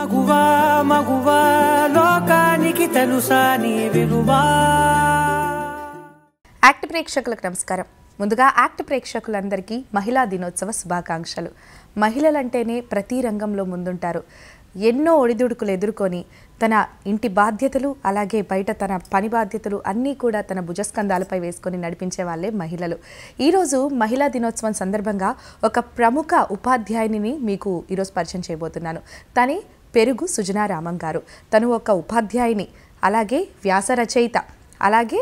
మగువా మగువా లోకానికి తెలుసా నీ విలువా యాక్ట్ ప్రేక్షకులకు నమస్కారం ముందుగా యాక్ట్ ప్రేక్షకులందరికీ మహిళా దినోత్సవ శుభాకాంక్షలు మహిళలంటేనే ప్రతి రంగంలో ముందుంటారు ఎన్నో ఒడిదుడుకులు ఎదుర్కొని తన ఇంటి బాధ్యతలు అలాగే బయట తన పని బాధ్యతలు అన్నీ కూడా తన భుజస్కంధాలపై వేసుకొని నడిపించే వాళ్ళే మహిళలు ఈరోజు మహిళా దినోత్సవం సందర్భంగా ఒక ప్రముఖ ఉపాధ్యాయునిని మీకు ఈరోజు పరిచయం చేయబోతున్నాను తనే పెరుగు సుజనారామం గారు తను ఒక ఉపాధ్యాయుని అలాగే వ్యాస రచయిత అలాగే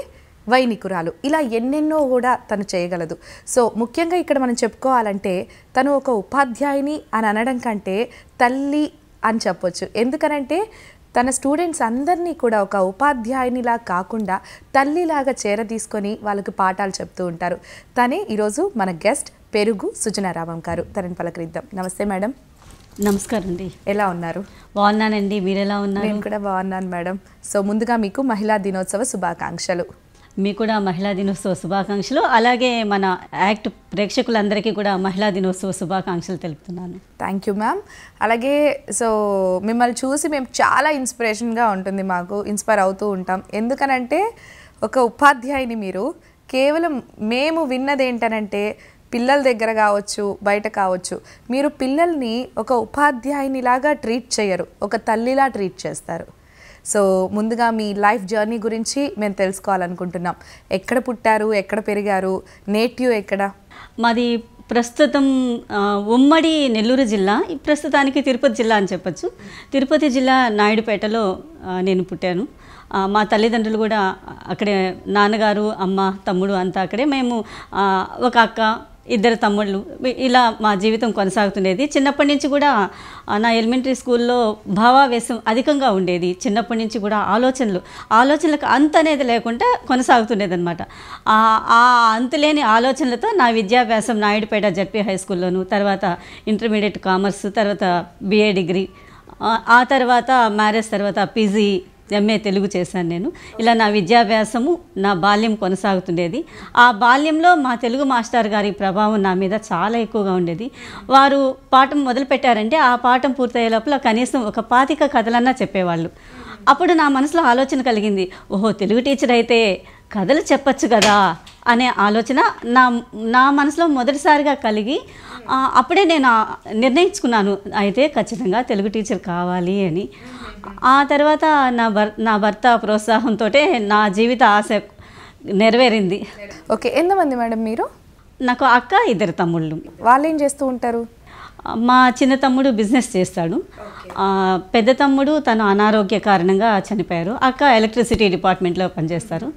వైనికురాలు ఇలా ఎన్నెన్నో కూడా తను చేయగలదు సో ముఖ్యంగా ఇక్కడ మనం చెప్పుకోవాలంటే తను ఒక ఉపాధ్యాయుని అని అనడం కంటే తల్లి అని చెప్పొచ్చు ఎందుకనంటే తన స్టూడెంట్స్ అందరినీ కూడా ఒక ఉపాధ్యాయునిలా కాకుండా తల్లిలాగా చేర తీసుకొని వాళ్ళకి పాఠాలు చెప్తూ ఉంటారు తనే ఈరోజు మన గెస్ట్ పెరుగు సుజనారామం గారు తనని పలకరిద్దాం నమస్తే మేడం నమస్కారం అండి ఎలా ఉన్నారు బాగున్నానండి మీరు ఎలా ఉన్నారు నేను కూడా బాగున్నాను మేడం సో ముందుగా మీకు మహిళా దినోత్సవ శుభాకాంక్షలు మీకు కూడా మహిళా దినోత్సవ శుభాకాంక్షలు అలాగే మన యాక్ట్ ప్రేక్షకులందరికీ కూడా మహిళా దినోత్సవ శుభాకాంక్షలు తెలుపుతున్నాను థ్యాంక్ యూ మ్యామ్ అలాగే సో మిమ్మల్ని చూసి మేము చాలా ఇన్స్పిరేషన్గా ఉంటుంది మాకు ఇన్స్పైర్ అవుతూ ఉంటాం ఎందుకనంటే ఒక ఉపాధ్యాయుని మీరు కేవలం మేము విన్నది ఏంటనంటే పిల్లల దగ్గర కావచ్చు బయట కావచ్చు మీరు పిల్లల్ని ఒక ఉపాధ్యాయునిలాగా ట్రీట్ చేయరు ఒక తల్లిలా ట్రీట్ చేస్తారు సో ముందుగా మీ లైఫ్ జర్నీ గురించి మేము తెలుసుకోవాలనుకుంటున్నాం ఎక్కడ పుట్టారు ఎక్కడ పెరిగారు నేటివ్ ఎక్కడ మాది ప్రస్తుతం ఉమ్మడి నెల్లూరు జిల్లా ప్రస్తుతానికి తిరుపతి జిల్లా అని చెప్పచ్చు తిరుపతి జిల్లా నాయుడుపేటలో నేను పుట్టాను మా తల్లిదండ్రులు కూడా అక్కడే నాన్నగారు అమ్మ తమ్ముడు అంతా అక్కడే మేము ఒక అక్క ఇద్దరు తమ్ముళ్ళు ఇలా మా జీవితం కొనసాగుతుండేది చిన్నప్పటి నుంచి కూడా నా ఎలిమెంటరీ స్కూల్లో భావావేశం అధికంగా ఉండేది చిన్నప్పటి నుంచి కూడా ఆలోచనలు ఆలోచనలకు అంత అనేది లేకుండా కొనసాగుతుండేది అనమాట ఆ అంతులేని ఆలోచనలతో నా విద్యాభ్యాసం నాయుడుపేట జడ్పీ హై స్కూల్లోను తర్వాత ఇంటర్మీడియట్ కామర్స్ తర్వాత బిఏ డిగ్రీ ఆ తర్వాత మ్యారేజ్ తర్వాత పీజీ ఎంఏ తెలుగు చేశాను నేను ఇలా నా విద్యాభ్యాసము నా బాల్యం కొనసాగుతుండేది ఆ బాల్యంలో మా తెలుగు మాస్టర్ గారి ప్రభావం నా మీద చాలా ఎక్కువగా ఉండేది వారు పాఠం మొదలుపెట్టారంటే ఆ పాఠం పూర్తయ్యే లోపల కనీసం ఒక పాతిక కథలన్నా చెప్పేవాళ్ళు అప్పుడు నా మనసులో ఆలోచన కలిగింది ఓహో తెలుగు టీచర్ అయితే కథలు చెప్పచ్చు కదా అనే ఆలోచన నా నా మనసులో మొదటిసారిగా కలిగి అప్పుడే నేను నిర్ణయించుకున్నాను అయితే ఖచ్చితంగా తెలుగు టీచర్ కావాలి అని ఆ తర్వాత నా భర్ నా భర్త ప్రోత్సాహంతో నా జీవిత ఆశ నెరవేరింది ఓకే ఎంతమంది మేడం మీరు నాకు అక్క ఇద్దరు తమ్ముళ్ళు వాళ్ళు ఏం చేస్తూ ఉంటారు మా చిన్న తమ్ముడు బిజినెస్ చేస్తాడు పెద్ద తమ్ముడు తను అనారోగ్య కారణంగా చనిపోయారు అక్క ఎలక్ట్రిసిటీ డిపార్ట్మెంట్లో పనిచేస్తారు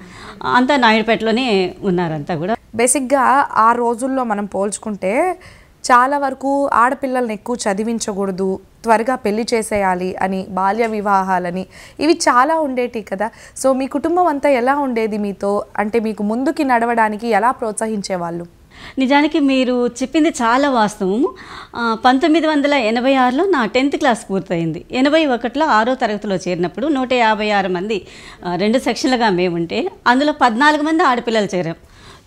అంతా నాయుడుపేటలోనే ఉన్నారంతా కూడా బేసిక్గా ఆ రోజుల్లో మనం పోల్చుకుంటే చాలా వరకు ఆడపిల్లల్ని ఎక్కువ చదివించకూడదు త్వరగా పెళ్లి చేసేయాలి అని బాల్య వివాహాలని ఇవి చాలా ఉండేటి కదా సో మీ కుటుంబం అంతా ఎలా ఉండేది మీతో అంటే మీకు ముందుకి నడవడానికి ఎలా ప్రోత్సహించేవాళ్ళు నిజానికి మీరు చెప్పింది చాలా వాస్తవము పంతొమ్మిది వందల ఎనభై ఆరులో నా టెన్త్ క్లాస్ పూర్తయింది ఎనభై ఒకటిలో ఆరో తరగతిలో చేరినప్పుడు నూట యాభై ఆరు మంది రెండు సెక్షన్లుగా మేముంటే అందులో పద్నాలుగు మంది ఆడపిల్లలు చేరాం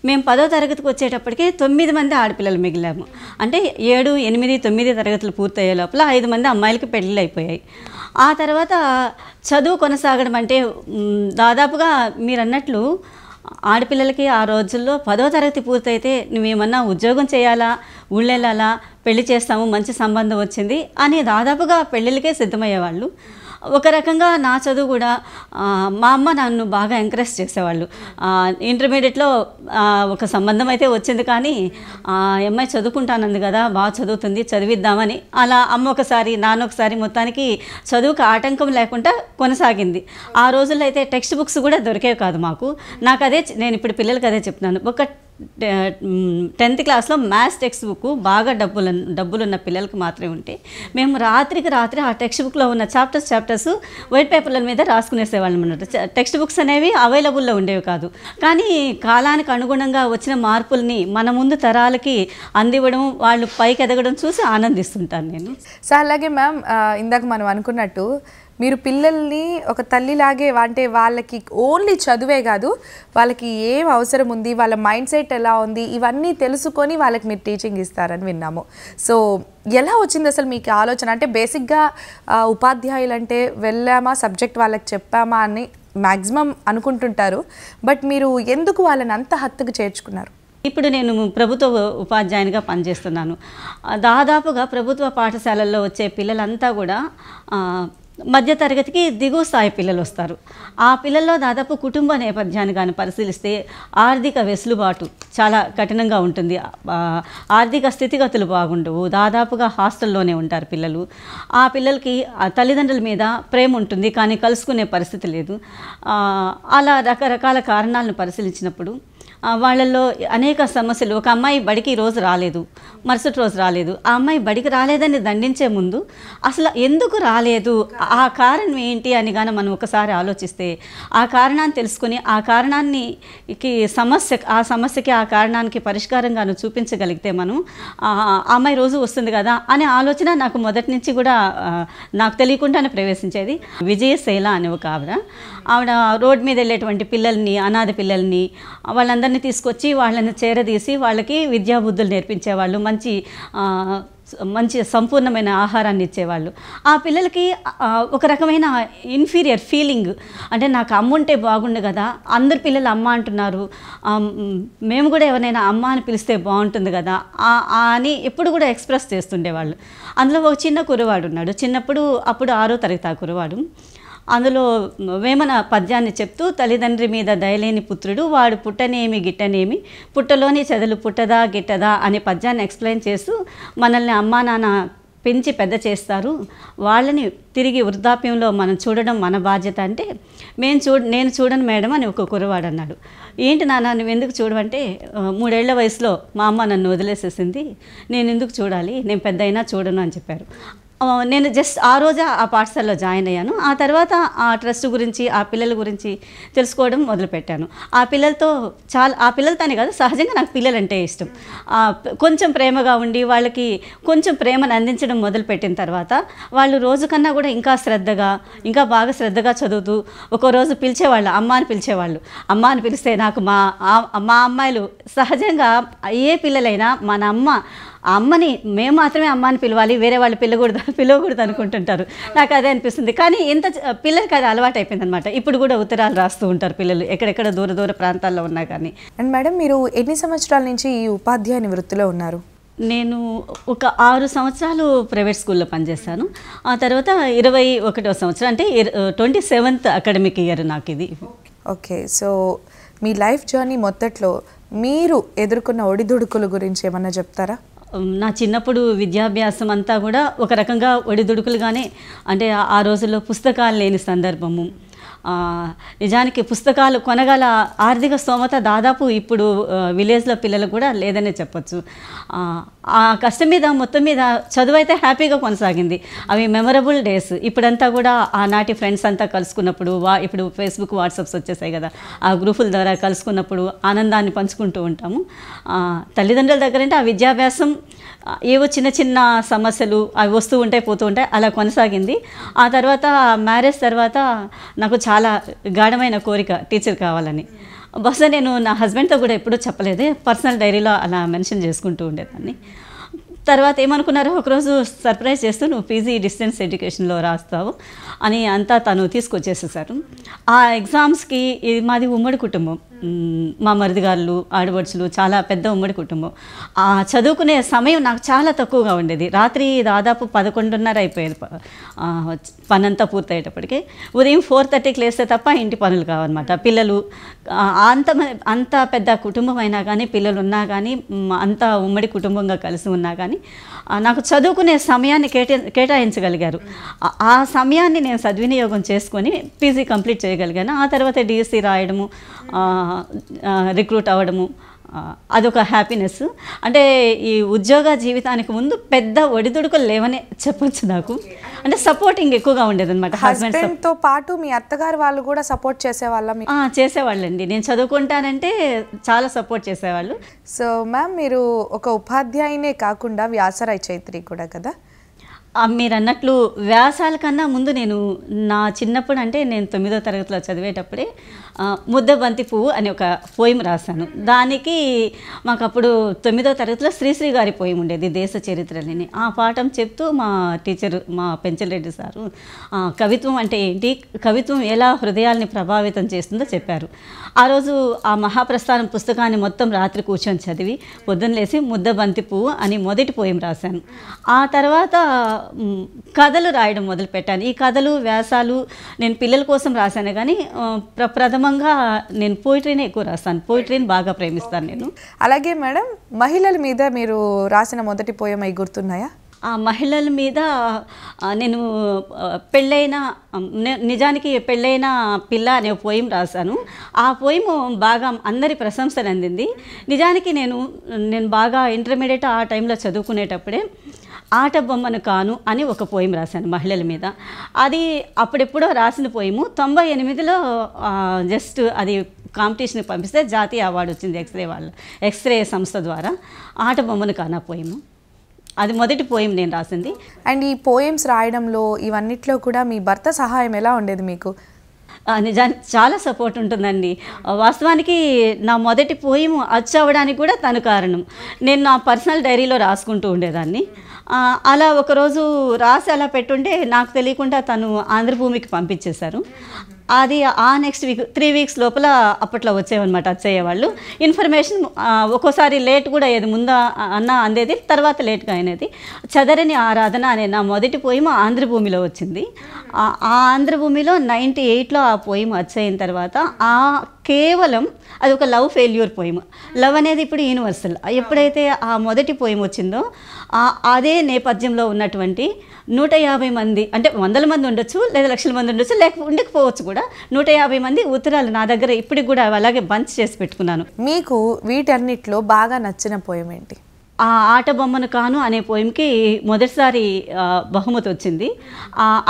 మేము పదో తరగతికి వచ్చేటప్పటికి తొమ్మిది మంది ఆడపిల్లలు మిగిలాము అంటే ఏడు ఎనిమిది తొమ్మిది తరగతులు పూర్తయ్యే లోపల ఐదు మంది అమ్మాయిలకి పెళ్ళిళ్ళు అయిపోయాయి ఆ తర్వాత చదువు కొనసాగడం అంటే దాదాపుగా మీరు అన్నట్లు ఆడపిల్లలకి ఆ రోజుల్లో పదో తరగతి పూర్తయితే నువ్వేమన్నా ఉద్యోగం చేయాలా ఊళ్ళెళ్ళాలా పెళ్లి చేస్తాము మంచి సంబంధం వచ్చింది అని దాదాపుగా పెళ్ళిళ్ళకే సిద్ధమయ్యేవాళ్ళు ఒక రకంగా నా చదువు కూడా మా అమ్మ నన్ను బాగా ఎంకరేజ్ చేసేవాళ్ళు ఇంటర్మీడియట్లో ఒక సంబంధం అయితే వచ్చింది కానీ అమ్మాయి చదువుకుంటానంది కదా బాగా చదువుతుంది చదివిద్దామని అలా అమ్మ ఒకసారి నాన్న ఒకసారి మొత్తానికి చదువుకు ఆటంకం లేకుండా కొనసాగింది ఆ రోజుల్లో అయితే టెక్స్ట్ బుక్స్ కూడా దొరికేవి కాదు మాకు నాకు అదే నేను ఇప్పుడు పిల్లలకి అదే చెప్తున్నాను ఒక టెన్త్ క్లాస్లో మ్యాథ్స్ టెక్స్ట్ బుక్ బాగా డబ్బులు డబ్బులున్న పిల్లలకు మాత్రమే ఉంటే మేము రాత్రికి రాత్రి ఆ టెక్స్ట్ బుక్లో ఉన్న చాప్టర్స్ చాప్టర్స్ వైట్ పేపర్ల మీద రాసుకునేసేవాళ్ళం అన్నట్టు టెక్స్ట్ బుక్స్ అనేవి అవైలబుల్లో ఉండేవి కాదు కానీ కాలానికి అనుగుణంగా వచ్చిన మార్పుల్ని మన ముందు తరాలకి అందివ్వడం వాళ్ళు పైకి ఎదగడం చూసి ఆనందిస్తుంటాను నేను సో అలాగే మ్యామ్ ఇందాక మనం అనుకున్నట్టు మీరు పిల్లల్ని ఒక తల్లిలాగే అంటే వాళ్ళకి ఓన్లీ చదువే కాదు వాళ్ళకి ఏం అవసరం ఉంది వాళ్ళ మైండ్ సెట్ ఎలా ఉంది ఇవన్నీ తెలుసుకొని వాళ్ళకి మీరు టీచింగ్ ఇస్తారని విన్నాము సో ఎలా వచ్చింది అసలు మీకు ఆలోచన అంటే బేసిక్గా ఉపాధ్యాయులు అంటే వెళ్ళామా సబ్జెక్ట్ వాళ్ళకి చెప్పామా అని మ్యాక్సిమం అనుకుంటుంటారు బట్ మీరు ఎందుకు వాళ్ళని అంత హత్తుకు చేర్చుకున్నారు ఇప్పుడు నేను ప్రభుత్వ ఉపాధ్యాయునిగా పనిచేస్తున్నాను దాదాపుగా ప్రభుత్వ పాఠశాలల్లో వచ్చే పిల్లలంతా కూడా మధ్య తరగతికి దిగువ స్థాయి పిల్లలు వస్తారు ఆ పిల్లల్లో దాదాపు కుటుంబ నేపథ్యాన్ని కానీ పరిశీలిస్తే ఆర్థిక వెసులుబాటు చాలా కఠినంగా ఉంటుంది ఆర్థిక స్థితిగతులు బాగుండవు దాదాపుగా హాస్టల్లోనే ఉంటారు పిల్లలు ఆ పిల్లలకి తల్లిదండ్రుల మీద ప్రేమ ఉంటుంది కానీ కలుసుకునే పరిస్థితి లేదు అలా రకరకాల కారణాలను పరిశీలించినప్పుడు వాళ్ళల్లో అనేక సమస్యలు ఒక అమ్మాయి బడికి రోజు రాలేదు మరుసటి రోజు రాలేదు ఆ అమ్మాయి బడికి రాలేదని దండించే ముందు అసలు ఎందుకు రాలేదు ఆ కారణం ఏంటి అని కానీ మనం ఒకసారి ఆలోచిస్తే ఆ కారణాన్ని తెలుసుకుని ఆ కారణాన్నికి సమస్య ఆ సమస్యకి ఆ కారణానికి పరిష్కారంగాను చూపించగలిగితే మనం ఆ అమ్మాయి రోజు వస్తుంది కదా అనే ఆలోచన నాకు మొదటి నుంచి కూడా నాకు తెలియకుండానే ప్రవేశించేది విజయశైల అనే ఒక ఆవిడ ఆవిడ రోడ్ మీద వెళ్ళేటువంటి పిల్లల్ని అనాథ పిల్లల్ని వాళ్ళందరినీ తీసుకొచ్చి వాళ్ళని చేరదీసి వాళ్ళకి విద్యాబుద్ధులు నేర్పించేవాళ్ళు మంచి మంచి సంపూర్ణమైన ఆహారాన్ని ఇచ్చేవాళ్ళు ఆ పిల్లలకి ఒక రకమైన ఇన్ఫీరియర్ ఫీలింగ్ అంటే నాకు అమ్మ ఉంటే బాగుండు కదా అందరు పిల్లలు అమ్మ అంటున్నారు మేము కూడా ఎవరైనా అమ్మ అని పిలిస్తే బాగుంటుంది కదా అని ఎప్పుడు కూడా ఎక్స్ప్రెస్ చేస్తుండేవాళ్ళు అందులో ఒక చిన్న కురవాడు ఉన్నాడు చిన్నప్పుడు అప్పుడు ఆరో తరగతి ఆ కురవాడు అందులో వేమన పద్యాన్ని చెప్తూ తల్లిదండ్రి మీద దయలేని పుత్రుడు వాడు పుట్టనేమి గిట్టనేమి పుట్టలోని చెదలు పుట్టదా గిట్టదా అనే పద్యాన్ని ఎక్స్ప్లెయిన్ చేస్తూ మనల్ని అమ్మా నాన్న పెంచి పెద్ద చేస్తారు వాళ్ళని తిరిగి వృద్ధాప్యంలో మనం చూడడం మన బాధ్యత అంటే మేము చూ నేను చూడను మేడం అని ఒక కురవాడు అన్నాడు ఏంటి నాన్న నువ్వు ఎందుకు చూడవంటే మూడేళ్ల వయసులో మా అమ్మ నన్ను వదిలేసేసింది నేను ఎందుకు చూడాలి నేను పెద్ద అయినా చూడను అని చెప్పారు నేను జస్ట్ ఆ రోజు ఆ పాఠశాలలో జాయిన్ అయ్యాను ఆ తర్వాత ఆ ట్రస్ట్ గురించి ఆ పిల్లల గురించి తెలుసుకోవడం మొదలుపెట్టాను ఆ పిల్లలతో చాలా ఆ పిల్లలతోనే కాదు సహజంగా నాకు పిల్లలంటే ఇష్టం కొంచెం ప్రేమగా ఉండి వాళ్ళకి కొంచెం ప్రేమను అందించడం మొదలుపెట్టిన తర్వాత వాళ్ళు రోజు కన్నా కూడా ఇంకా శ్రద్ధగా ఇంకా బాగా శ్రద్ధగా చదువుతూ ఒక్కో రోజు పిలిచేవాళ్ళు అమ్మ అని పిలిచేవాళ్ళు అమ్మ అని పిలిస్తే నాకు మా మా అమ్మాయిలు సహజంగా ఏ పిల్లలైనా మన అమ్మ ఆ అమ్మని మేము మాత్రమే అమ్మని పిలవాలి వేరే వాళ్ళు పిల్లకూడదు పిలవకూడదు అనుకుంటుంటారు నాకు అదే అనిపిస్తుంది కానీ ఇంత పిల్లలకి అది అలవాటు అయిపోయింది అనమాట ఇప్పుడు కూడా ఉత్తరాలు రాస్తూ ఉంటారు పిల్లలు ఎక్కడెక్కడ దూర దూర ప్రాంతాల్లో ఉన్నా కానీ అండ్ మేడం మీరు ఎన్ని సంవత్సరాల నుంచి ఈ ఉపాధ్యాయుని వృత్తిలో ఉన్నారు నేను ఒక ఆరు సంవత్సరాలు ప్రైవేట్ స్కూల్లో పనిచేశాను ఆ తర్వాత ఇరవై ఒకటో సంవత్సరం అంటే ట్వంటీ సెవెంత్ అకాడమిక్ ఇయర్ నాకు ఇది ఓకే సో మీ లైఫ్ జర్నీ మొదట్లో మీరు ఎదుర్కొన్న ఒడిదుడుకుల గురించి ఏమన్నా చెప్తారా నా చిన్నప్పుడు విద్యాభ్యాసం అంతా కూడా ఒక రకంగా ఒడిదుడుకులుగానే అంటే ఆ రోజుల్లో పుస్తకాలు లేని సందర్భము నిజానికి పుస్తకాలు కొనగల ఆర్థిక స్తోమత దాదాపు ఇప్పుడు విలేజ్లో పిల్లలు కూడా లేదనే చెప్పచ్చు ఆ కష్టం మీద మొత్తం మీద చదువు అయితే హ్యాపీగా కొనసాగింది అవి మెమరబుల్ డేస్ ఇప్పుడంతా కూడా ఆనాటి ఫ్రెండ్స్ అంతా కలుసుకున్నప్పుడు వా ఇప్పుడు ఫేస్బుక్ వాట్సాప్స్ వచ్చేసాయి కదా ఆ గ్రూపుల ద్వారా కలుసుకున్నప్పుడు ఆనందాన్ని పంచుకుంటూ ఉంటాము తల్లిదండ్రుల దగ్గర అంటే ఆ విద్యాభ్యాసం ఏవో చిన్న చిన్న సమస్యలు అవి వస్తూ ఉంటాయి పోతూ ఉంటాయి అలా కొనసాగింది ఆ తర్వాత మ్యారేజ్ తర్వాత నాకు చాలా గాఢమైన కోరిక టీచర్ కావాలని బహుశా నేను నా హస్బెండ్తో కూడా ఎప్పుడూ చెప్పలేదు పర్సనల్ డైరీలో అలా మెన్షన్ చేసుకుంటూ ఉండేదాన్ని తర్వాత ఏమనుకున్నారో ఒకరోజు సర్ప్రైజ్ చేస్తూ నువ్వు పీజీ డిస్టెన్స్ ఎడ్యుకేషన్లో రాస్తావు అని అంతా తను తీసుకొచ్చేసేసారు ఆ ఎగ్జామ్స్కి ఇది మాది ఉమ్మడి కుటుంబం మా మరిదిగారులు ఆడబడుచులు చాలా పెద్ద ఉమ్మడి కుటుంబం ఆ చదువుకునే సమయం నాకు చాలా తక్కువగా ఉండేది రాత్రి దాదాపు పదకొండున్నర అయిపోయేది పనంతా పూర్తయ్యేటప్పటికి ఉదయం ఫోర్ థర్టీకి లేస్తే తప్ప ఇంటి పనులు కావన్నమాట పిల్లలు అంత అంత పెద్ద కుటుంబం అయినా కానీ పిల్లలు ఉన్నా కానీ అంత ఉమ్మడి కుటుంబంగా కలిసి ఉన్నా కానీ నాకు చదువుకునే సమయాన్ని కేటా కేటాయించగలిగారు ఆ సమయాన్ని నేను సద్వినియోగం చేసుకొని పీజీ కంప్లీట్ చేయగలిగాను ఆ తర్వాత డిఎస్సి రాయడము రిక్రూట్ అవ్వడము అదొక హ్యాపీనెస్ అంటే ఈ ఉద్యోగ జీవితానికి ముందు పెద్ద ఒడిదుడుకులు లేవని చెప్పొచ్చు నాకు అంటే సపోర్టింగ్ ఎక్కువగా అనమాట హస్బెండ్తో పాటు మీ అత్తగారు వాళ్ళు కూడా సపోర్ట్ చేసేవాళ్ళ చేసేవాళ్ళండి నేను చదువుకుంటానంటే చాలా సపోర్ట్ చేసేవాళ్ళు సో మ్యామ్ మీరు ఒక ఉపాధ్యాయునే కాకుండా వ్యాసరాయ చైత్రి కూడా కదా మీరు అన్నట్లు వ్యాసాల కన్నా ముందు నేను నా చిన్నప్పుడు అంటే నేను తొమ్మిదో తరగతిలో చదివేటప్పుడే ముద్ద బంతి పువ్వు అని ఒక పోయిం రాశాను దానికి మాకు అప్పుడు తొమ్మిదో తరగతిలో శ్రీశ్రీ గారి పోయిం ఉండేది దేశ చరిత్రలని ఆ పాఠం చెప్తూ మా టీచర్ మా పెంచలరెడ్డి సారు కవిత్వం అంటే ఏంటి కవిత్వం ఎలా హృదయాల్ని ప్రభావితం చేస్తుందో చెప్పారు ఆ రోజు ఆ మహాప్రస్థానం పుస్తకాన్ని మొత్తం రాత్రి కూర్చొని చదివి పొద్దున్నలేసి ముద్ద బంతి పువ్వు అని మొదటి పోయిం రాశాను ఆ తర్వాత కథలు రాయడం మొదలుపెట్టాను ఈ కథలు వ్యాసాలు నేను పిల్లల కోసం రాశాను కానీ ప్రథమంగా నేను పోయిటరీని ఎక్కువ రాస్తాను పోయిటరీని బాగా ప్రేమిస్తాను నేను అలాగే మేడం మహిళల మీద మీరు రాసిన మొదటి పోయం అవి గుర్తున్నాయా ఆ మహిళల మీద నేను పెళ్ళైన నిజానికి పెళ్ళైన పిల్ల అనే పోయిం రాశాను ఆ పోయిము బాగా అందరి ప్రశంసలు అందింది నిజానికి నేను నేను బాగా ఇంటర్మీడియట్ ఆ టైంలో చదువుకునేటప్పుడే ఆట బొమ్మను కాను అని ఒక పోయం రాశాను మహిళల మీద అది అప్పుడెప్పుడో రాసిన పోయిము తొంభై ఎనిమిదిలో జస్ట్ అది కాంపిటీషన్కి పంపిస్తే జాతీయ అవార్డు వచ్చింది ఎక్స్రే వాళ్ళ ఎక్స్రే సంస్థ ద్వారా ఆట బొమ్మను కానా పోయిము అది మొదటి పోయం నేను రాసింది అండ్ ఈ పోయమ్స్ రాయడంలో ఇవన్నిట్లో కూడా మీ భర్త సహాయం ఎలా ఉండేది మీకు నిజానికి చాలా సపోర్ట్ ఉంటుందండి వాస్తవానికి నా మొదటి పోయిము అచ్చు అవ్వడానికి కూడా తను కారణం నేను నా పర్సనల్ డైరీలో రాసుకుంటూ ఉండేదాన్ని అలా ఒకరోజు రాసి అలా పెట్టుంటే నాకు తెలియకుండా తను ఆంధ్రభూమికి పంపించేశారు అది ఆ నెక్స్ట్ వీక్ త్రీ వీక్స్ లోపల అప్పట్లో వచ్చేవన్నమాట వాళ్ళు ఇన్ఫర్మేషన్ ఒక్కోసారి లేట్ కూడా అయ్యేది ముంద అన్న అందేది తర్వాత లేట్గా అయినది చదరని ఆరాధన అనే నా మొదటి పోయిమ ఆంధ్రభూమిలో వచ్చింది ఆ ఆంధ్రభూమిలో నైంటీ ఎయిట్లో ఆ పోయిమ వచ్చేయిన తర్వాత ఆ కేవలం అది ఒక లవ్ ఫెయిల్యూర్ పోయిమ్ లవ్ అనేది ఇప్పుడు యూనివర్సల్ ఎప్పుడైతే ఆ మొదటి పోయిం వచ్చిందో అదే నేపథ్యంలో ఉన్నటువంటి నూట యాభై మంది అంటే వందల మంది ఉండొచ్చు లేదా లక్షల మంది ఉండొచ్చు లేక ఉండకపోవచ్చు కూడా నూట యాభై మంది ఉత్తరాలు నా దగ్గర ఇప్పటికి కూడా అలాగే బంచ్ చేసి పెట్టుకున్నాను మీకు వీటన్నిటిలో బాగా నచ్చిన పోయం ఏంటి ఆ ఆట బొమ్మను కాను అనే పోయింకి మొదటిసారి బహుమతి వచ్చింది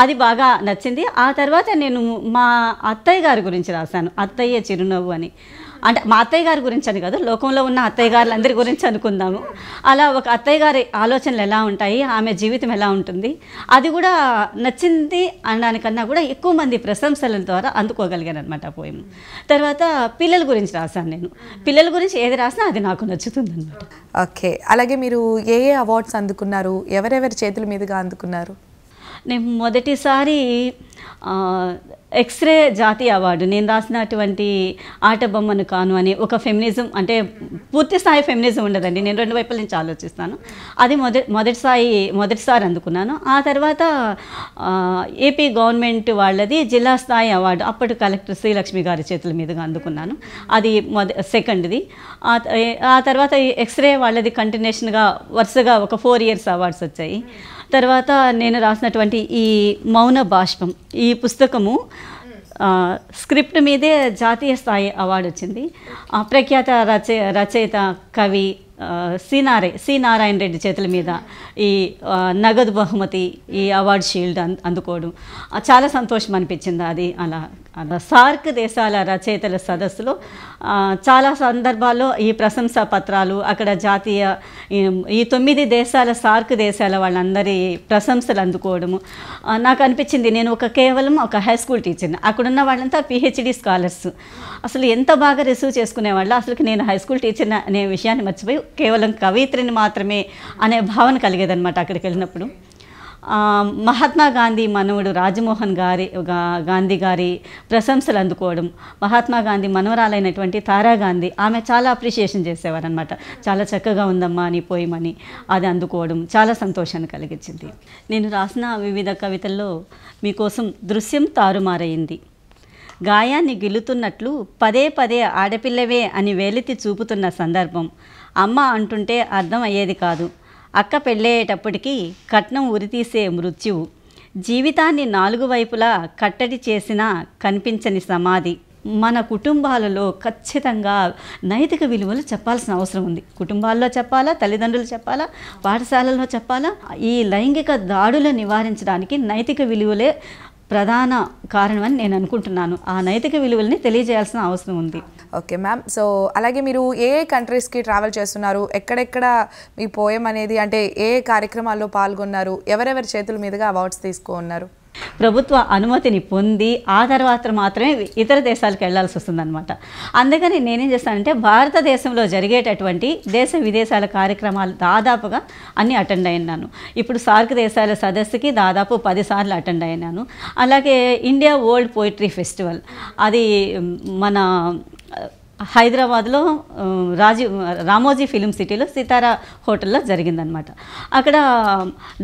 అది బాగా నచ్చింది ఆ తర్వాత నేను మా అత్తయ్య గారి గురించి రాశాను అత్తయ్య చిరునవ్వు అని అంటే మా అత్తయ్య గారి గురించి అని కాదు లోకంలో ఉన్న అత్తయ్య గారులందరి గురించి అనుకుందాము అలా ఒక అత్తయ్య గారి ఆలోచనలు ఎలా ఉంటాయి ఆమె జీవితం ఎలా ఉంటుంది అది కూడా నచ్చింది అనడానికన్నా కూడా ఎక్కువ మంది ప్రశంసల ద్వారా అందుకోగలిగాను అనమాట పోయం తర్వాత పిల్లల గురించి రాశాను నేను పిల్లల గురించి ఏది రాసినా అది నాకు నచ్చుతుంది అనమాట ఓకే అలాగే మీరు ఏ ఏ అవార్డ్స్ అందుకున్నారు ఎవరెవరి చేతుల మీదుగా అందుకున్నారు నేను మొదటిసారి ఎక్స్రే జాతీయ అవార్డు నేను రాసినటువంటి ఆట బొమ్మను కాను అని ఒక ఫెమినిజం అంటే పూర్తి స్థాయి ఫెమినిజం ఉండదండి నేను రెండు వైపుల నుంచి ఆలోచిస్తాను అది మొదటి మొదటిసారి మొదటిసారి అందుకున్నాను ఆ తర్వాత ఏపీ గవర్నమెంట్ వాళ్ళది జిల్లా స్థాయి అవార్డు అప్పటి కలెక్టర్ శ్రీలక్ష్మి గారి చేతుల మీదుగా అందుకున్నాను అది మొద సెకండ్ది ఆ తర్వాత ఎక్స్రే వాళ్ళది కంటిన్యూషన్గా వరుసగా ఒక ఫోర్ ఇయర్స్ అవార్డ్స్ వచ్చాయి తర్వాత నేను రాసినటువంటి ఈ మౌన బాష్పం ఈ పుస్తకము స్క్రిప్ట్ మీదే జాతీయ స్థాయి అవార్డు వచ్చింది ప్రఖ్యాత రచయ రచయిత కవి సి నారాయ నారాయణ రెడ్డి చేతుల మీద ఈ నగదు బహుమతి ఈ అవార్డు షీల్డ్ అందుకోవడం చాలా సంతోషం అనిపించింది అది అలా సార్క్ దేశాల రచయితల సదస్సులో చాలా సందర్భాల్లో ఈ ప్రశంసా పత్రాలు అక్కడ జాతీయ ఈ తొమ్మిది దేశాల సార్క్ దేశాల వాళ్ళందరి ప్రశంసలు అందుకోవడము నాకు అనిపించింది నేను ఒక కేవలం ఒక హై స్కూల్ టీచర్ని అక్కడున్న వాళ్ళంతా పిహెచ్డి స్కాలర్స్ అసలు ఎంత బాగా రిసీవ్ చేసుకునేవాళ్ళు అసలు నేను హై స్కూల్ టీచర్ అనే విషయాన్ని మర్చిపోయి కేవలం కవయిత్రిని మాత్రమే అనే భావన కలిగేదనమాట అక్కడికి వెళ్ళినప్పుడు మహాత్మా గాంధీ మనవుడు రాజమోహన్ గారి గాంధీ గారి ప్రశంసలు అందుకోవడం మహాత్మా గాంధీ మనవరాలైనటువంటి తారా గాంధీ ఆమె చాలా అప్రిషియేషన్ చేసేవారనమాట చాలా చక్కగా ఉందమ్మా అని పోయమని అది అందుకోవడం చాలా సంతోషాన్ని కలిగించింది నేను రాసిన వివిధ కవితల్లో మీకోసం దృశ్యం తారుమారైంది గాయాన్ని గిలుతున్నట్లు పదే పదే ఆడపిల్లవే అని వేలెత్తి చూపుతున్న సందర్భం అమ్మ అంటుంటే అర్థం అయ్యేది కాదు అక్క పెళ్ళయ్యేటప్పటికి కట్నం ఉరితీసే మృత్యువు జీవితాన్ని నాలుగు వైపులా కట్టడి చేసినా కనిపించని సమాధి మన కుటుంబాలలో ఖచ్చితంగా నైతిక విలువలు చెప్పాల్సిన అవసరం ఉంది కుటుంబాల్లో చెప్పాలా తల్లిదండ్రులు చెప్పాలా పాఠశాలలో చెప్పాలా ఈ లైంగిక దాడులు నివారించడానికి నైతిక విలువలే ప్రధాన కారణమని నేను అనుకుంటున్నాను ఆ నైతిక విలువల్ని తెలియజేయాల్సిన అవసరం ఉంది ఓకే మ్యామ్ సో అలాగే మీరు ఏ కంట్రీస్కి ట్రావెల్ చేస్తున్నారు ఎక్కడెక్కడ మీ పోయం అనేది అంటే ఏ కార్యక్రమాల్లో పాల్గొన్నారు ఎవరెవరి చేతుల మీదుగా అవార్డ్స్ తీసుకున్నారు ప్రభుత్వ అనుమతిని పొంది ఆ తర్వాత మాత్రమే ఇతర దేశాలకు వెళ్లాల్సి వస్తుందన్నమాట అందుకని నేనేం చేస్తానంటే భారతదేశంలో జరిగేటటువంటి దేశ విదేశాల కార్యక్రమాలు దాదాపుగా అన్ని అటెండ్ అయినాను ఇప్పుడు సార్క్ దేశాల సదస్సుకి దాదాపు పదిసార్లు అటెండ్ అయినాను అలాగే ఇండియా వరల్డ్ పోయిటరీ ఫెస్టివల్ అది మన హైదరాబాద్లో రాజీవ్ రామోజీ ఫిలిం సిటీలో సితారా హోటల్లో జరిగిందనమాట అక్కడ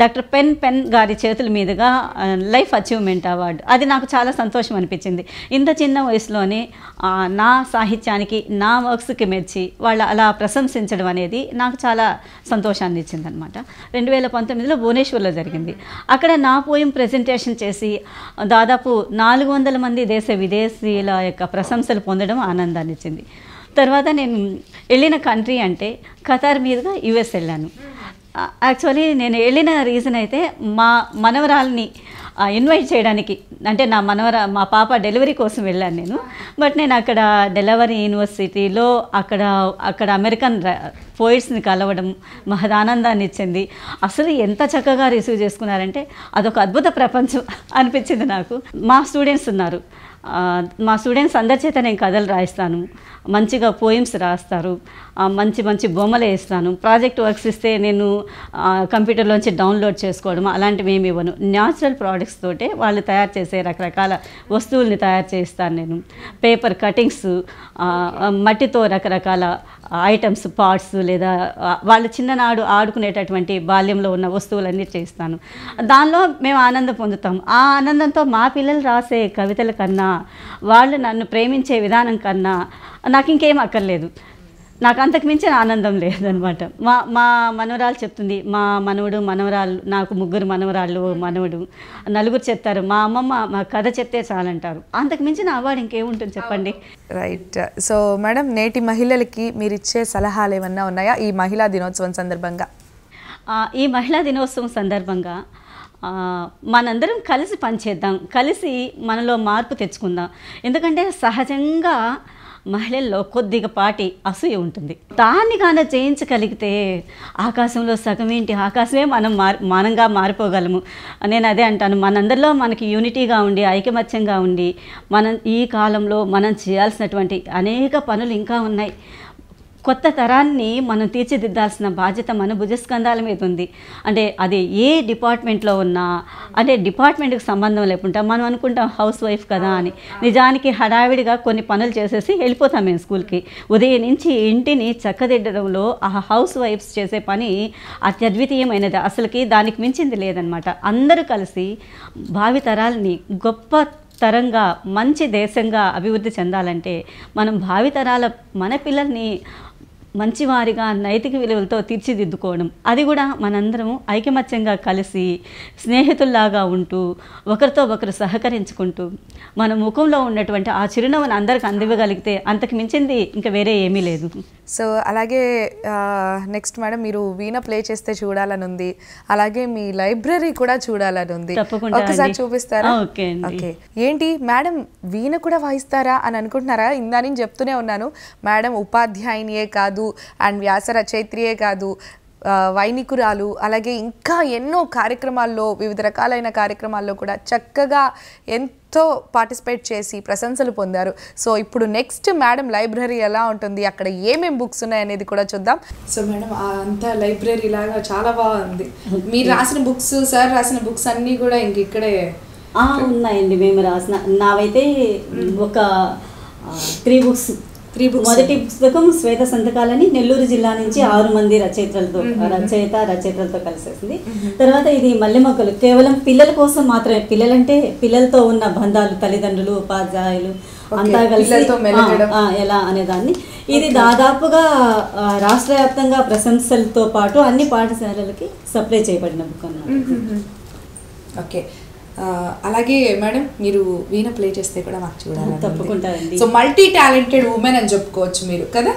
డాక్టర్ పెన్ పెన్ గారి చేతుల మీదుగా లైఫ్ అచీవ్మెంట్ అవార్డు అది నాకు చాలా సంతోషం అనిపించింది ఇంత చిన్న వయసులోనే నా సాహిత్యానికి నా వర్క్స్కి మెచ్చి వాళ్ళు అలా ప్రశంసించడం అనేది నాకు చాలా సంతోషాన్ని ఇచ్చిందనమాట రెండు వేల పంతొమ్మిదిలో భువనేశ్వర్లో జరిగింది అక్కడ నా పోయం ప్రజెంటేషన్ చేసి దాదాపు నాలుగు వందల మంది దేశ విదేశీల యొక్క ప్రశంసలు పొందడం ఆనందాన్ని ఇచ్చింది జరిగింది తర్వాత నేను వెళ్ళిన కంట్రీ అంటే ఖతార్ మీదుగా యుఎస్ వెళ్ళాను యాక్చువల్లీ నేను వెళ్ళిన రీజన్ అయితే మా మనవరాల్ని ఇన్వైట్ చేయడానికి అంటే నా మనవర మా పాప డెలివరీ కోసం వెళ్ళాను నేను బట్ నేను అక్కడ డెలివరీ యూనివర్సిటీలో అక్కడ అక్కడ అమెరికన్ పోయిట్స్ని కలవడం మహదానందాన్ని ఇచ్చింది అసలు ఎంత చక్కగా రిసీవ్ చేసుకున్నారంటే అదొక అద్భుత ప్రపంచం అనిపించింది నాకు మా స్టూడెంట్స్ ఉన్నారు మా స్టూడెంట్స్ అందరి చేత నేను కథలు రాయిస్తాను మంచిగా పోయిమ్స్ రాస్తారు మంచి మంచి బొమ్మలు వేస్తాను ప్రాజెక్ట్ వర్క్స్ ఇస్తే నేను కంప్యూటర్లోంచి డౌన్లోడ్ చేసుకోవడం అలాంటివి ఏమి ఇవ్వను న్యాచురల్ ప్రోడక్ట్స్ తోటే వాళ్ళు తయారు చేసే రకరకాల వస్తువుల్ని తయారు చేస్తాను నేను పేపర్ కటింగ్స్ మట్టితో రకరకాల ఐటమ్స్ పార్ట్స్ లేదా వాళ్ళు చిన్ననాడు ఆడుకునేటటువంటి బాల్యంలో ఉన్న వస్తువులన్నీ చేస్తాను దానిలో మేము ఆనందం పొందుతాం ఆ ఆనందంతో మా పిల్లలు రాసే కవితల కన్నా వాళ్ళు నన్ను ప్రేమించే విధానం కన్నా నాకు ఇంకేం అక్కర్లేదు నాకు అంతకు మించిన ఆనందం లేదనమాట మా మా మనవరాలు చెప్తుంది మా మనవడు మనవరాలు నాకు ముగ్గురు మనవరాళ్ళు మనవడు నలుగురు చెప్తారు మా అమ్మమ్మ మా కథ చెప్తే చాలంటారు అంతకు మించిన అవార్డు ఇంకేముంటుంది చెప్పండి రైట్ సో మేడం నేటి మహిళలకి మీరు ఇచ్చే సలహాలు ఏమన్నా ఉన్నాయా ఈ మహిళా దినోత్సవం సందర్భంగా ఈ మహిళా దినోత్సవం సందర్భంగా మనందరం కలిసి పనిచేద్దాం కలిసి మనలో మార్పు తెచ్చుకుందాం ఎందుకంటే సహజంగా మహిళల్లో కొద్దిగా పాటి అసూయ ఉంటుంది దాన్ని కానీ చేయించగలిగితే ఆకాశంలో సగం ఏంటి ఆకాశమే మనం మార్ మనంగా మారిపోగలము నేను అదే అంటాను మనందరిలో మనకి యూనిటీగా ఉండి ఐకమత్యంగా ఉండి మనం ఈ కాలంలో మనం చేయాల్సినటువంటి అనేక పనులు ఇంకా ఉన్నాయి కొత్త తరాన్ని మనం తీర్చిదిద్దాల్సిన బాధ్యత మన భుజస్కంధాల మీద ఉంది అంటే అది ఏ డిపార్ట్మెంట్లో ఉన్నా అంటే డిపార్ట్మెంట్కి సంబంధం లేకుండా మనం అనుకుంటాం హౌస్ వైఫ్ కదా అని నిజానికి హడావిడిగా కొన్ని పనులు చేసేసి వెళ్ళిపోతాం మేము స్కూల్కి ఉదయం నుంచి ఇంటిని చక్కదిద్దడంలో ఆ హౌస్ వైఫ్స్ చేసే పని అత్యద్వితీయమైనది అసలుకి దానికి మించింది లేదనమాట అందరూ కలిసి భావితరాల్ని గొప్ప తరంగా మంచి దేశంగా అభివృద్ధి చెందాలంటే మనం భావితరాల మన పిల్లల్ని మంచివారిగా నైతిక విలువలతో తీర్చిదిద్దుకోవడం అది కూడా మనందరము ఐకమత్యంగా కలిసి స్నేహితుల్లాగా ఉంటూ ఒకరితో ఒకరు సహకరించుకుంటూ మన ముఖంలో ఉన్నటువంటి ఆ చిరునవ్వును అందరికి అందివ్వగలిగితే అంతకు మించింది ఇంకా వేరే ఏమీ లేదు సో అలాగే నెక్స్ట్ మేడం మీరు వీణ ప్లే చేస్తే చూడాలని ఉంది అలాగే మీ లైబ్రరీ కూడా చూడాలని ఉంది ఒకసారి చూపిస్తారా ఓకే ఏంటి మేడం వీణ కూడా వాయిస్తారా అని అనుకుంటున్నారా ఇందా నేను చెప్తూనే ఉన్నాను మేడం ఉపాధ్యాయునియే కాదు అండ్ వ్యాస రచయిత్రియే కాదు వైనికురాలు అలాగే ఇంకా ఎన్నో కార్యక్రమాల్లో వివిధ రకాలైన కార్యక్రమాల్లో కూడా చక్కగా ఎంతో పార్టిసిపేట్ చేసి ప్రశంసలు పొందారు సో ఇప్పుడు నెక్స్ట్ మేడం లైబ్రరీ ఎలా ఉంటుంది అక్కడ ఏమేమి బుక్స్ ఉన్నాయనేది కూడా చూద్దాం సో మేడం అంతా లైబ్రరీ లాగా చాలా బాగుంది మీరు రాసిన బుక్స్ సార్ రాసిన బుక్స్ అన్నీ కూడా ఇంక ఇక్కడే ఉన్నాయండి మేము రాసిన నావైతే ఒక త్రీ బుక్స్ త్రీ బుక్స్ మొదటి పుస్తకం శ్వేత సంతకాలని నెల్లూరు జిల్లా నుంచి ఆరు మంది రచయితలతో రచయిత రచయితలతో కలిసేసింది తర్వాత ఇది మల్లె మొక్కలు కేవలం పిల్లల కోసం మాత్రమే పిల్లలంటే పిల్లలతో ఉన్న బంధాలు తల్లిదండ్రులు ఉపాధ్యాయులు అంతా కలిసి ఎలా అనేదాన్ని ఇది దాదాపుగా రాష్ట్ర వ్యాప్తంగా ప్రశంసలతో పాటు అన్ని పాఠశాలలకి సప్లై చేయబడిన బుక్ అన్నమాట ఓకే అలాగే మేడం మీరు వీణ ప్లే చేస్తే కూడా మాకు చూడాలి తప్పకుండా సో మల్టీ టాలెంటెడ్ ఉమెన్ అని చెప్పుకోవచ్చు మీరు కదా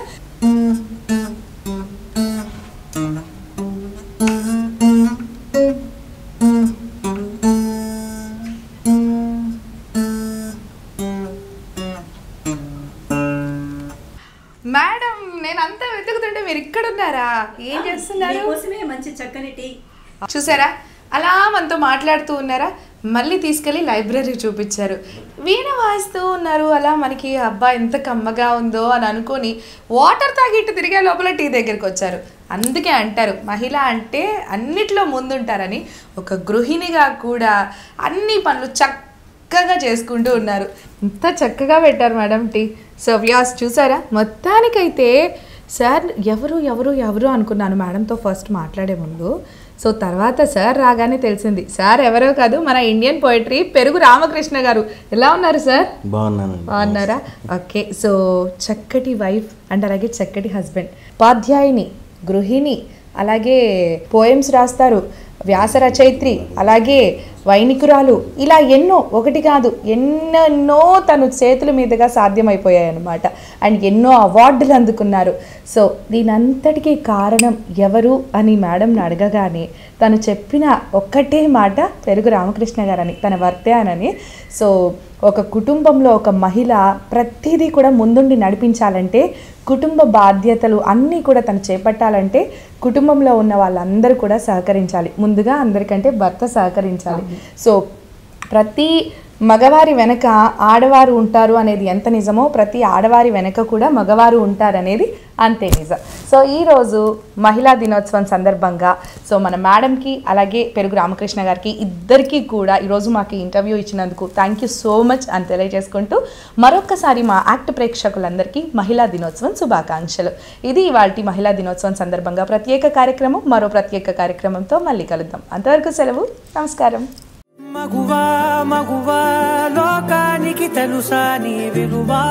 మేడం నేను అంతా వెతుకుతుంటే మీరు ఇక్కడ ఉన్నారా ఏం చేస్తున్నారు మంచి చక్కని టీ చూసారా అలా మనతో మాట్లాడుతూ ఉన్నారా మళ్ళీ తీసుకెళ్ళి లైబ్రరీ చూపించారు వీణ వాయిస్తూ ఉన్నారు అలా మనకి అబ్బా ఎంత కమ్మగా ఉందో అని అనుకొని వాటర్ తాగిట్టు తిరిగే లోపల టీ దగ్గరికి వచ్చారు అందుకే అంటారు మహిళ అంటే అన్నిట్లో ముందుంటారని ఒక గృహిణిగా కూడా అన్ని పనులు చక్కగా చేసుకుంటూ ఉన్నారు ఇంత చక్కగా పెట్టారు మేడం టీ సో వ్యాస్ చూసారా మొత్తానికైతే సార్ ఎవరు ఎవరు ఎవరు అనుకున్నాను మేడంతో ఫస్ట్ మాట్లాడే ముందు సో తర్వాత సార్ రాగానే తెలిసింది సార్ ఎవరో కాదు మన ఇండియన్ పోయిటరీ పెరుగు రామకృష్ణ గారు ఎలా ఉన్నారు సార్ బాగున్నాను బాగున్నారా ఓకే సో చక్కటి వైఫ్ అండ్ అలాగే చక్కటి హస్బెండ్ ఉపాధ్యాయుని గృహిణి అలాగే పోయమ్స్ రాస్తారు వ్యాస రచయిత్రి అలాగే వైనికురాలు ఇలా ఎన్నో ఒకటి కాదు ఎన్నెన్నో తను చేతుల మీదుగా సాధ్యమైపోయాయన్నమాట అండ్ ఎన్నో అవార్డులు అందుకున్నారు సో దీనంతటికీ కారణం ఎవరు అని మేడంని అడగగానే తను చెప్పిన ఒక్కటే మాట పెరుగు రామకృష్ణ గారని తన వర్తేనని సో ఒక కుటుంబంలో ఒక మహిళ ప్రతిదీ కూడా ముందుండి నడిపించాలంటే కుటుంబ బాధ్యతలు అన్నీ కూడా తను చేపట్టాలంటే కుటుంబంలో ఉన్న వాళ్ళందరూ కూడా సహకరించాలి ముందుగా అందరికంటే భర్త సహకరించాలి సో ప్రతి మగవారి వెనక ఆడవారు ఉంటారు అనేది ఎంత నిజమో ప్రతి ఆడవారి వెనక కూడా మగవారు ఉంటారనేది అంతే నిజం సో ఈరోజు మహిళా దినోత్సవం సందర్భంగా సో మన మేడంకి అలాగే పెరుగు రామకృష్ణ గారికి ఇద్దరికీ కూడా ఈరోజు మాకు ఇంటర్వ్యూ ఇచ్చినందుకు థ్యాంక్ యూ సో మచ్ అని తెలియజేసుకుంటూ మరొక్కసారి మా యాక్ట్ ప్రేక్షకులందరికీ మహిళా దినోత్సవం శుభాకాంక్షలు ఇది ఇవాళ మహిళా దినోత్సవం సందర్భంగా ప్రత్యేక కార్యక్రమం మరో ప్రత్యేక కార్యక్రమంతో మళ్ళీ కలుద్దాం అంతవరకు సెలవు నమస్కారం మగువా మగువా లోకానికి తెలుసా నీ విలువా